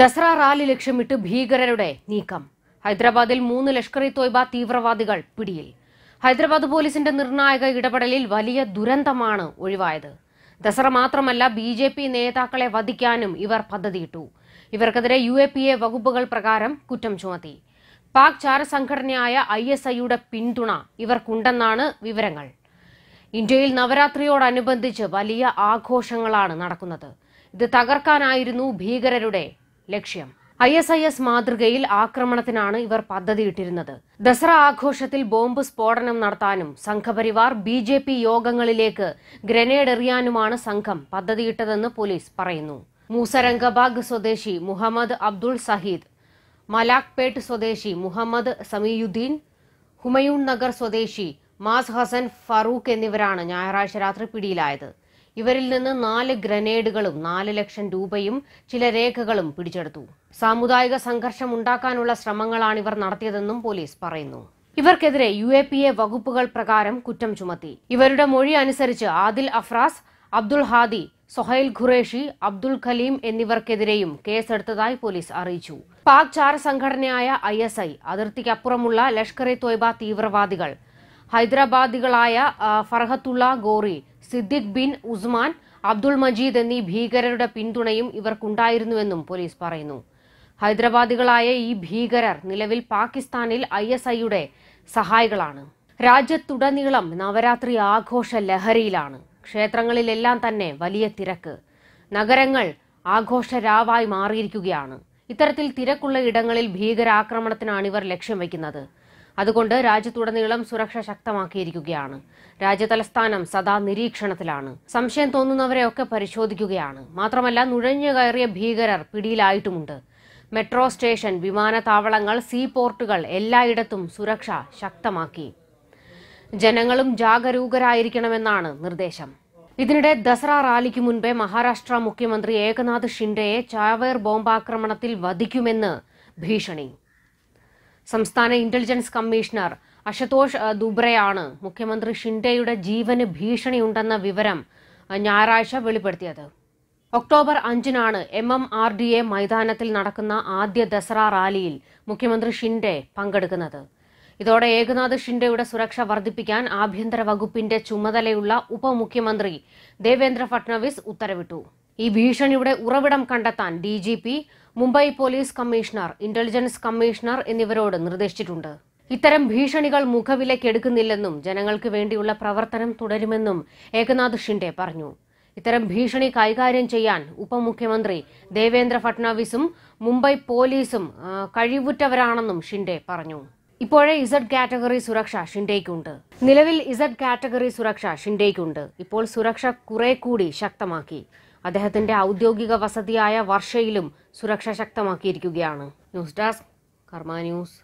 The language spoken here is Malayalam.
ദസറ റാലി ലക്ഷ്യമിട്ട് ഭീകരരുടെ നീക്കം ഹൈദരാബാദിൽ മൂന്ന് ലഷ്കർ ഇ തോയ്ബ തീവ്രവാദികൾ പിടിയിൽ ഹൈദരാബാദ് പോലീസിന്റെ നിർണായക ഇടപെടലിൽ വലിയ ദുരന്തമാണ് ഒഴിവായത് ദസറ മാത്രമല്ല ബി ജെ പി നേതാക്കളെ വധിക്കാനും ഇവർ പദ്ധതിയിട്ടു ഇവർക്കെതിരെ യു എ പി എ വകുപ്പുകൾ പ്രകാരം കുറ്റം ചുമത്തി പാക് ചാരസംഘടനയായ ഐ എസ് ഐയുടെ പിന്തുണ ഇവർക്കുണ്ടെന്നാണ് വിവരങ്ങൾ ഇന്ത്യയിൽ നവരാത്രിയോടനുബന്ധിച്ച് വലിയ ആഘോഷങ്ങളാണ് നടക്കുന്നത് ഇത് തകർക്കാനായിരുന്നു ഭീകരരുടെ ലക്ഷ്യം ഐ എസ് ഐ എസ് മാതൃകയിൽ ആക്രമണത്തിനാണ് ഇവർ പദ്ധതിയിട്ടിരുന്നത് ദസറ ആഘോഷത്തിൽ ബോംബ് സ്ഫോടനം നടത്താനും സംഘപരിവാർ ബി ജെ പി യോഗങ്ങളിലേക്ക് ഗ്രനേഡ് എറിയാനുമാണ് സംഘം പദ്ധതിയിട്ടതെന്ന് പോലീസ് പറയുന്നു മൂസരംഗബാഗ് സ്വദേശി മുഹമ്മദ് അബ്ദുൾ സഹീദ് മലാക്പേട്ട് സ്വദേശി മുഹമ്മദ് സമീയുദ്ദീൻ ഹുമയൂൺ നഗർ സ്വദേശി മാസ് ഹസൻ ഫറൂഖ് എന്നിവരാണ് ഞായറാഴ്ച രാത്രി പിടിയിലായത് ഇവരിൽ നിന്ന് നാല് ഗ്രനേഡുകളും നാല് ലക്ഷം രൂപയും ചില രേഖകളും പിടിച്ചെടുത്തു സാമുദായിക സംഘർഷം ഉണ്ടാക്കാനുള്ള ശ്രമങ്ങളാണ് ഇവർ നടത്തിയതെന്നും പോലീസ് പറയുന്നു ഇവർക്കെതിരെ യു എ പി എ വകുപ്പുകൾ പ്രകാരം കുറ്റം ചുമത്തി ഇവരുടെ മൊഴി അനുസരിച്ച് ആദിൽ അഫ്രാസ് അബ്ദുൾ ഹാദി സൊഹൈൽ ഖുറേഷി അബ്ദുൾ ഖലീം എന്നിവർക്കെതിരെയും കേസെടുത്തതായി പോലീസ് അറിയിച്ചു പാക് ചാര സംഘടനയായ ഐ എസ് ഐ അതിർത്തിക്കപ്പുറമുള്ള ലഷ്കർ ഇ തോയ്ബ തീവ്രവാദികൾ ഹൈദരാബാദികളായ ഫർഹത്തുള്ള ഗോറി സിദ്ദിഖ് ബിൻ ഉസ്മാൻ അബ്ദുൾ മജീദ് എന്നീ ഭീകരരുടെ പിന്തുണയും ഇവർക്കുണ്ടായിരുന്നുവെന്നും പോലീസ് പറയുന്നു ഹൈദരാബാദികളായ ഈ ഭീകരർ നിലവിൽ പാകിസ്ഥാനിൽ ഐ എസ് ഐയുടെ സഹായികളാണ് രാജ്യത്തുടനീളം നവരാത്രി ആഘോഷ ലഹരിയിലാണ് ക്ഷേത്രങ്ങളിലെല്ലാം തന്നെ വലിയ തിരക്ക് നഗരങ്ങൾ ആഘോഷരാവായി മാറിയിരിക്കുകയാണ് ഇത്തരത്തിൽ തിരക്കുള്ള ഇടങ്ങളിൽ ഭീകരാക്രമണത്തിനാണ് ഇവർ ലക്ഷ്യം വയ്ക്കുന്നത് അതുകൊണ്ട് രാജ്യത്തുടനീളം സുരക്ഷ ശക്തമാക്കിയിരിക്കുകയാണ് രാജ്യതലസ്ഥാനം സദാ നിരീക്ഷണത്തിലാണ് സംശയം തോന്നുന്നവരെയൊക്കെ പരിശോധിക്കുകയാണ് മാത്രമല്ല നുഴഞ്ഞു കയറിയ ഭീകരർ പിടിയിലായിട്ടുമുണ്ട് മെട്രോ സ്റ്റേഷൻ വിമാനത്താവളങ്ങൾ സീ പോർട്ടുകൾ എല്ലായിടത്തും സുരക്ഷ ശക്തമാക്കി ജനങ്ങളും ജാഗരൂകരായിരിക്കണമെന്നാണ് നിർദ്ദേശം ഇതിനിടെ ദസറ റാലിക്ക് മുൻപേ മഹാരാഷ്ട്ര മുഖ്യമന്ത്രി ഏകനാഥ് ഷിൻഡെയെ ചാവേർ ബോംബാക്രമണത്തിൽ വധിക്കുമെന്ന് ഭീഷണി സംസ്ഥാന ഇന്റലിജൻസ് കമ്മീഷണർ അശുതോഷ് ദുബ്രയാണ് മുഖ്യമന്ത്രി ഷിൻഡെയുടെ ജീവന് ഭീഷണിയുണ്ടെന്ന വിവരം ഞായറാഴ്ച വെളിപ്പെടുത്തിയത് ഒക്ടോബർ അഞ്ചിനാണ് M M R D A മൈതാനത്തിൽ നടക്കുന്ന ആദ്യ ദസറ റാലിയിൽ മുഖ്യമന്ത്രി ഷിൻഡെ പങ്കെടുക്കുന്നത് ഇതോടെ ഏകനാഥ് ഷിൻഡെയുടെ സുരക്ഷ വർദ്ധിപ്പിക്കാൻ ആഭ്യന്തര വകുപ്പിന്റെ ചുമതലയുള്ള ഉപമുഖ്യമന്ത്രി ദേവേന്ദ്ര ഫട്നാവിസ് ഉത്തരവിട്ടു ഈ ഭീഷണിയുടെ ഉറവിടം കണ്ടെത്താൻ ഡി Mumbai police commissioner intelligence commissioner എന്നിവരോട് നിർദ്ദേശിച്ചിട്ടുണ്ട് ഇത്തരം ഭീഷണികൾ മുഖവിലക്കെടുക്കുന്നില്ലെന്നും ജനങ്ങൾക്ക് വേണ്ടിയുള്ള പ്രവർത്തനം തുടരുമെന്നും ഏകനാഥ് ഷിൻഡെ പറഞ്ഞു ഇത്തരം ഭീഷണി കൈകാര്യം ചെയ്യാൻ ഉപമുഖ്യമന്ത്രി ദേവേന്ദ്ര ഫട്നാവിസും മുംബൈ പോലീസും കഴിവുറ്റവരാണെന്നും ഷിൻഡെ പറഞ്ഞു ഇപ്പോഴേ ഇസഡ് കാറ്റഗറി സുരക്ഷ ഷിൻഡേക്കുണ്ട് നിലവിൽ ഇസഡ് കാറ്റഗറി സുരക്ഷ ഷിൻഡേക്കുണ്ട് ഇപ്പോൾ സുരക്ഷ കുറെ കൂടി ശക്തമാക്കി അദ്ദേഹത്തിന്റെ ഔദ്യോഗിക വസതിയായ വർഷയിലും സുരക്ഷ ശക്തമാക്കിയിരിക്കുകയാണ് ന്യൂസ് ഡെസ്ക് കർമ്മ ന്യൂസ്